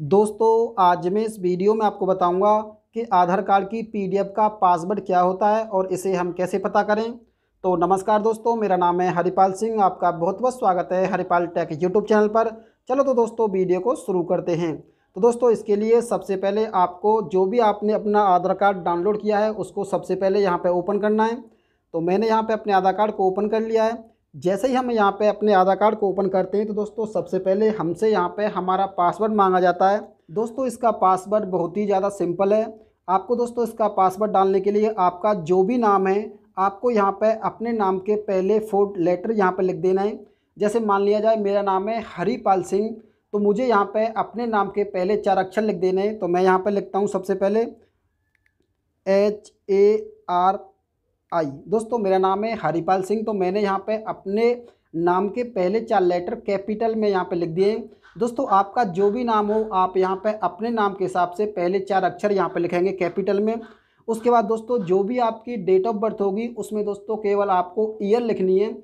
दोस्तों आज मैं इस वीडियो में आपको बताऊंगा कि आधार कार्ड की पीडीएफ का पासवर्ड क्या होता है और इसे हम कैसे पता करें तो नमस्कार दोस्तों मेरा नाम है हरिपाल सिंह आपका बहुत बहुत स्वागत है हरिपाल टेक यूट्यूब चैनल पर चलो तो दोस्तों वीडियो को शुरू करते हैं तो दोस्तों इसके लिए सबसे पहले आपको जो भी आपने अपना आधार कार्ड डाउनलोड किया है उसको सबसे पहले यहाँ पर ओपन करना है तो मैंने यहाँ पर अपने आधार कार्ड को ओपन कर लिया है जैसे ही हम यहाँ पे अपने आधार कार्ड को ओपन करते हैं तो दोस्तों सबसे पहले हमसे यहाँ पे हमारा पासवर्ड मांगा जाता है दोस्तों इसका पासवर्ड बहुत ही ज़्यादा सिंपल है आपको दोस्तों इसका पासवर्ड डालने के लिए आपका जो भी नाम है आपको यहाँ पर अपने नाम के पहले फोर लेटर यहाँ पर लिख देना है जैसे मान लिया जाए मेरा नाम है हरिपाल सिंह तो मुझे यहाँ पर अपने नाम के पहले चार अक्षर लिख देने हैं तो मैं यहाँ पर लिखता हूँ सबसे पहले एच ए आर आई दोस्तों मेरा नाम है हरिपाल सिंह तो मैंने यहाँ पे अपने नाम के पहले चार लेटर कैपिटल में यहाँ पे लिख दिए दोस्तों आपका जो भी नाम हो आप यहाँ पे अपने नाम के हिसाब से पहले चार अक्षर यहाँ पे लिखेंगे कैपिटल में उसके बाद दोस्तों जो भी आपकी डेट ऑफ बर्थ होगी उसमें दोस्तों केवल आपको ईयर लिखनी है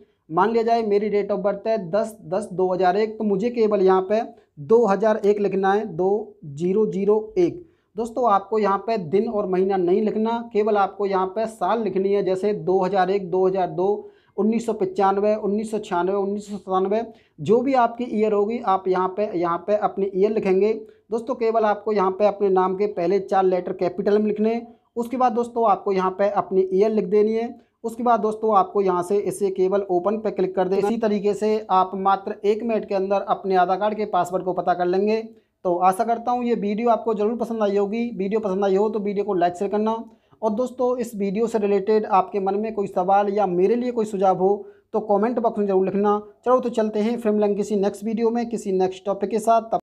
मान लिया जाए मेरी डेट ऑफ बर्थ है दस दस दो हज़ार एक तो मुझे केवल यहाँ पर दो हज़ार एक लिखना है दो जीरो जीरो एक दोस्तों आपको यहाँ पे दिन और महीना नहीं लिखना केवल आपको यहाँ पे साल लिखनी है जैसे 2001, 2002, उन्नीस सौ पचानवे उन्नीस सौ छियानवे उन्नीस सौ सतानवे जो भी आपकी ईयर होगी आप यहाँ पे यहाँ पे अपनी ईयर लिखेंगे दोस्तों केवल आपको यहाँ पे अपने नाम के पहले चार लेटर कैपिटल में लिखने उसके बाद दोस्तों आपको यहाँ पर अपनी ईयर लिख देनी है उसके बाद दोस्तों आपको यहाँ से इसे केवल ओपन पर क्लिक कर दे इसी तरीके से आप मात्र एक मिनट के अंदर अपने आधार कार्ड के पासवर्ड को पता कर लेंगे तो आशा करता हूँ ये वीडियो आपको ज़रूर पसंद आई होगी वीडियो पसंद आई हो तो वीडियो को लाइक शेयर करना और दोस्तों इस वीडियो से रिलेटेड आपके मन में कोई सवाल या मेरे लिए कोई सुझाव हो तो कमेंट बॉक्स में ज़रूर लिखना चलो तो चलते हैं फिर मिलेंगे किसी नेक्स्ट वीडियो में किसी नेक्स्ट टॉपिक के साथ